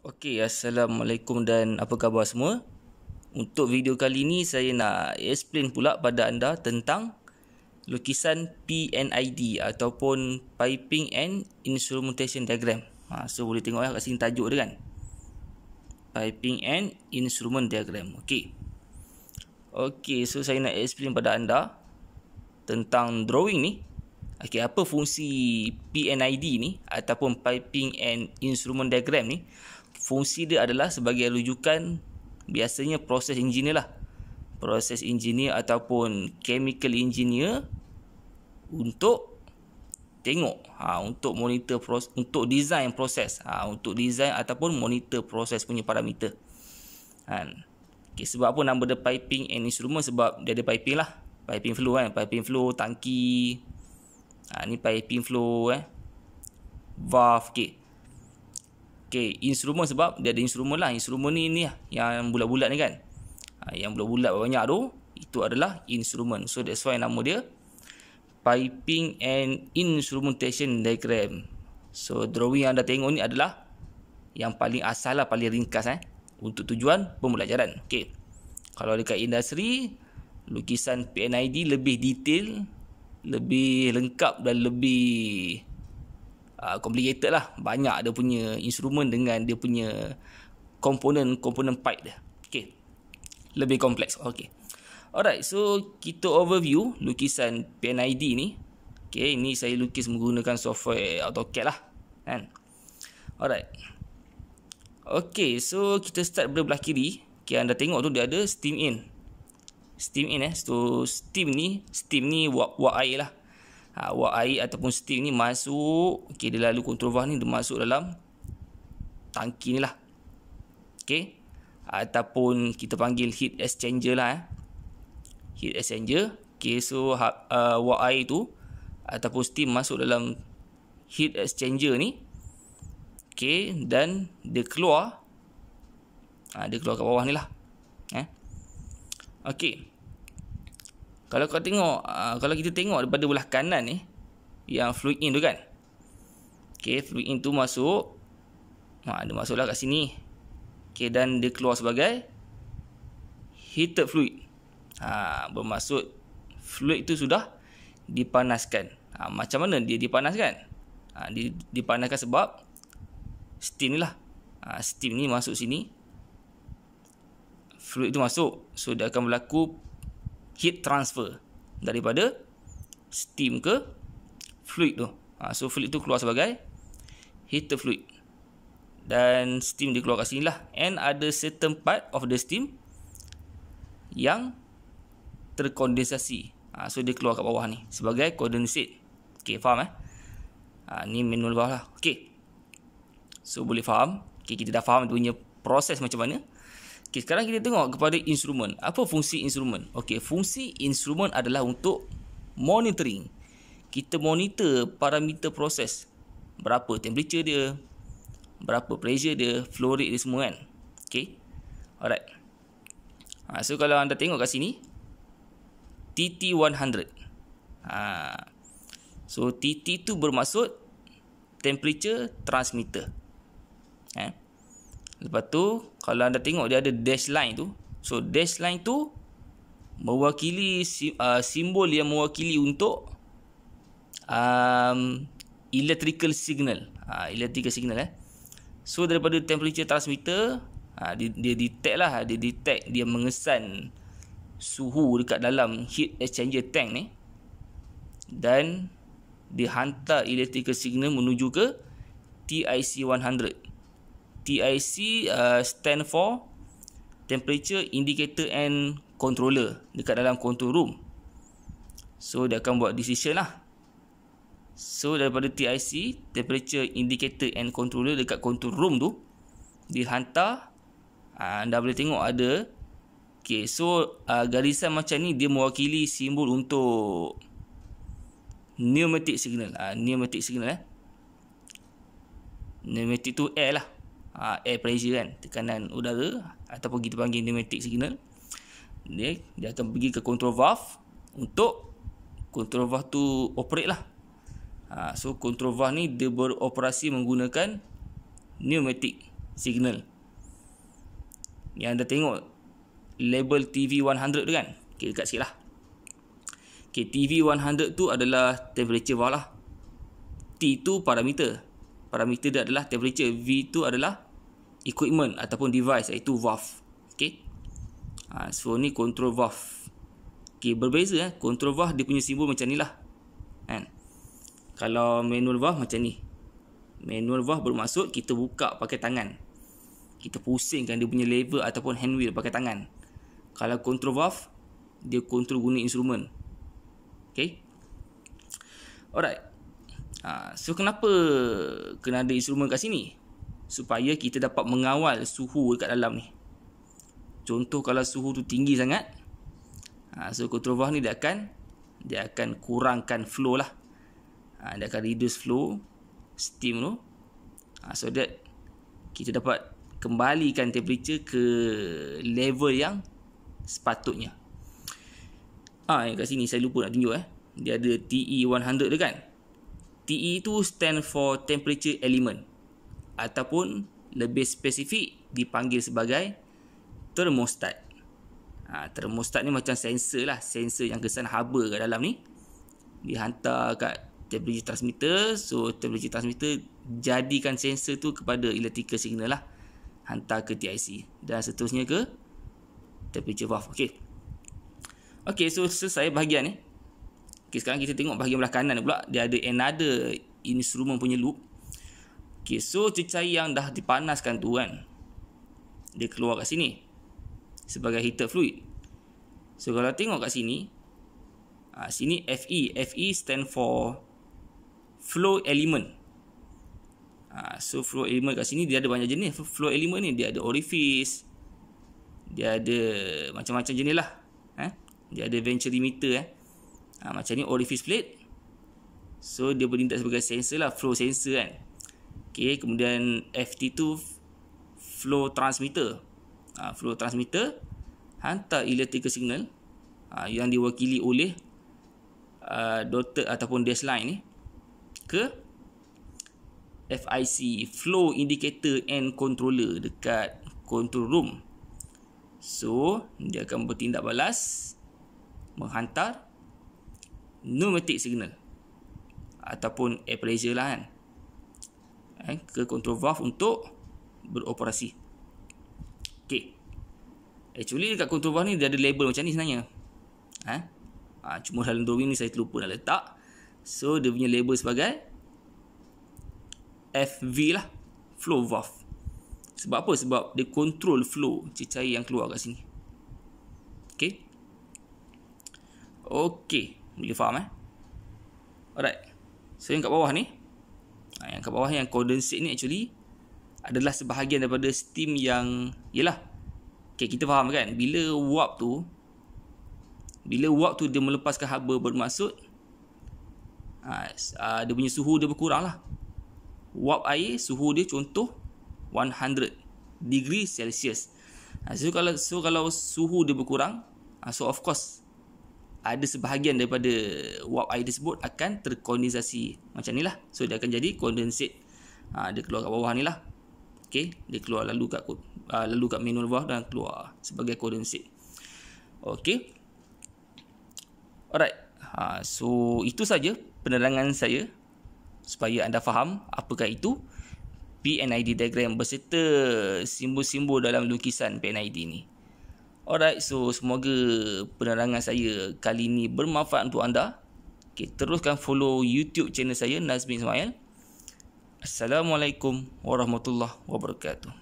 Okey, assalamualaikum dan apa khabar semua? Untuk video kali ni saya nak explain pula pada anda tentang lukisan PNID ataupun Piping and Instrumentation Diagram. Ha, so boleh tengok lah kat sini tajuk dia kan. Piping and Instrument Diagram. Okey. Okey, so saya nak explain pada anda tentang drawing ni. Okay, apa fungsi PNID ni ataupun Piping and Instrument Diagram ni? fungsi dia adalah sebagai rujukan biasanya proses engineer lah proses engineer ataupun chemical engineer untuk tengok ha, untuk monitor proses untuk design proses ha, untuk design ataupun monitor proses punya parameter ha. okay, sebab apa nama dia piping and instrument sebab dia ada piping lah piping flow kan piping flow tangki ha, ni piping flow eh valve okay. Okay, instrumen sebab dia ada instrumen lah. Instrumen ni ni lah yang bulat-bulat ni kan. Ha, yang bulat-bulat banyak tu, itu adalah instrumen. So that's why nama dia piping and instrumentation diagram. So drawing yang anda tengok ni adalah yang paling asal lah, paling ringkas eh untuk tujuan pembelajaran. Okay, Kalau dekat industri, lukisan PNID lebih detail, lebih lengkap dan lebih uh, complicated lah banyak dia punya instrumen dengan dia punya komponen-komponen pipe dia okey lebih kompleks okey alright so kita overview lukisan PNID ni okey ini saya lukis menggunakan software AutoCAD lah kan alright okey so kita start dari belah kiri okey anda tengok tu dia ada steam in steam in eh so steam ni steam ni wap air lah ha, air ataupun steam ni masuk okey dia lalu kontrol valve ni dia masuk dalam tangki ni lah okey ataupun kita panggil heat exchanger lah eh. heat exchanger okey so ha, uh, wak air tu ataupun steam masuk dalam heat exchanger ni okey dan dia keluar ha, dia keluar kat bawah ni lah eh okey kalau kau tengok, ah, kalau kita tengok daripada belah kanan ni yang fluid in tu kan. Okay, fluid in tu masuk. Ha, dia masuklah kat sini. Okay, dan dia keluar sebagai heated fluid. Ha, bermaksud fluid tu sudah dipanaskan. Ha, macam mana dia dipanaskan? Ha, dia dipanaskan sebab steam ni lah. Ha, steam ni masuk sini. Fluid tu masuk. So, dia akan berlaku heat transfer daripada steam ke fluid tu. Ha, so fluid tu keluar sebagai heat fluid. Dan steam dia keluar kat sini lah. And ada certain part of the steam yang terkondensasi. Ha, so dia keluar kat bawah ni sebagai condensate. Okay, faham eh? Ha, ni manual bawah lah. Okay. So boleh faham. Okay, kita dah faham dia punya proses macam mana. Okay, sekarang kita tengok kepada instrumen. Apa fungsi instrumen? Okay, fungsi instrumen adalah untuk monitoring. Kita monitor parameter proses. Berapa temperature dia, berapa pressure dia, flow rate dia semua kan. Okay, alright. Ha, so, kalau anda tengok kat sini, TT100. Ha, so, TT tu bermaksud temperature transmitter. Okay. Ha. Lepas tu kalau anda tengok dia ada dash line tu. So dash line tu mewakili uh, simbol yang mewakili untuk um, electrical signal. Uh, electrical signal eh. So daripada temperature transmitter uh, dia, dia detect lah. Dia detect dia mengesan suhu dekat dalam heat exchanger tank ni. Dan dia hantar electrical signal menuju ke TIC 100. TIC uh, stand for Temperature Indicator and Controller dekat dalam control room. So dia akan buat decision lah. So daripada TIC, Temperature Indicator and Controller dekat control room tu dihantar. Uh, anda boleh tengok ada. Okay, so uh, garisan macam ni dia mewakili simbol untuk pneumatic signal. Uh, pneumatic signal eh. Pneumatic tu air lah uh, air pressure kan tekanan udara ataupun kita panggil pneumatic signal dia dia akan pergi ke control valve untuk control valve tu operate lah uh, so control valve ni dia beroperasi menggunakan pneumatic signal yang anda tengok label TV 100 tu kan okay, dekat sikit lah okay, TV 100 tu adalah temperature valve lah T tu parameter parameter dia adalah temperature V tu adalah equipment ataupun device iaitu valve ok ha, so ni control valve ok berbeza eh control valve dia punya simbol macam ni lah kan kalau manual valve macam ni manual valve bermaksud kita buka pakai tangan kita pusingkan dia punya lever ataupun hand wheel pakai tangan kalau control valve dia control guna instrument ok alright Ha, so kenapa kena ada instrumen kat sini? Supaya kita dapat mengawal suhu dekat dalam ni. Contoh kalau suhu tu tinggi sangat, ha, so kontrolbah ni dia akan dia akan kurangkan flow lah. Ha, dia akan reduce flow steam tu. Ha, so that kita dapat kembalikan temperature ke level yang sepatutnya. Ah ha, yang kat sini saya lupa nak tunjuk eh. Dia ada TE100 tu kan? TE itu stand for temperature element ataupun lebih spesifik dipanggil sebagai thermostat. Ha, thermostat ni macam sensor lah, sensor yang kesan haba kat dalam ni. Dihantar kat temperature transmitter, so temperature transmitter jadikan sensor tu kepada electrical signal lah. Hantar ke TIC dan seterusnya ke temperature valve. Okay. Okay, so selesai bahagian ni. Eh. Okay, sekarang kita tengok bahagian belah kanan pula dia ada another instrument punya loop. Okay, so cecair yang dah dipanaskan tu kan dia keluar kat sini sebagai heated fluid. So kalau tengok kat sini ah sini FE, FE stand for flow element. Ah so flow element kat sini dia ada banyak jenis flow element ni. Dia ada orifice, dia ada macam-macam jenis lah. Eh? Dia ada venturimeter eh ha, Macam ni orifice plate So dia berdindak sebagai sensor lah Flow sensor kan Okay kemudian FT2 Flow transmitter ha, Flow transmitter Hantar electrical signal ha, Yang diwakili oleh uh, ha, Dotted ataupun dash line ni Ke FIC Flow indicator and controller Dekat control room So dia akan bertindak balas Menghantar pneumatic signal ataupun air pressure lah kan eh, ke control valve untuk beroperasi ok actually dekat control valve ni dia ada label macam ni sebenarnya eh? ha, cuma dalam drawing ni saya terlupa nak letak so dia punya label sebagai FV lah flow valve sebab apa? sebab dia control flow cecair yang keluar kat sini ok ok boleh faham eh Alright So yang kat bawah ni ha, Yang kat bawah yang condensate ni actually Adalah sebahagian daripada steam yang Yelah Okay kita faham kan Bila warp tu Bila warp tu dia melepaskan haba bermaksud uh, Dia punya suhu dia berkurang lah Warp air suhu dia contoh 100 degree Celsius. So kalau so kalau suhu dia berkurang, so of course ada sebahagian daripada wap air tersebut akan terkondensasi macam ni lah so dia akan jadi condensate ha, dia keluar kat bawah ni lah ok dia keluar lalu kat uh, lalu kat manual bawah dan keluar sebagai condensate ok alright ha, so itu saja penerangan saya supaya anda faham apakah itu PNID diagram berserta simbol-simbol dalam lukisan PNID ni Alright, so semoga penerangan saya kali ini bermanfaat untuk anda. Okay, teruskan follow YouTube channel saya Nazmi Ismail. Assalamualaikum warahmatullahi wabarakatuh.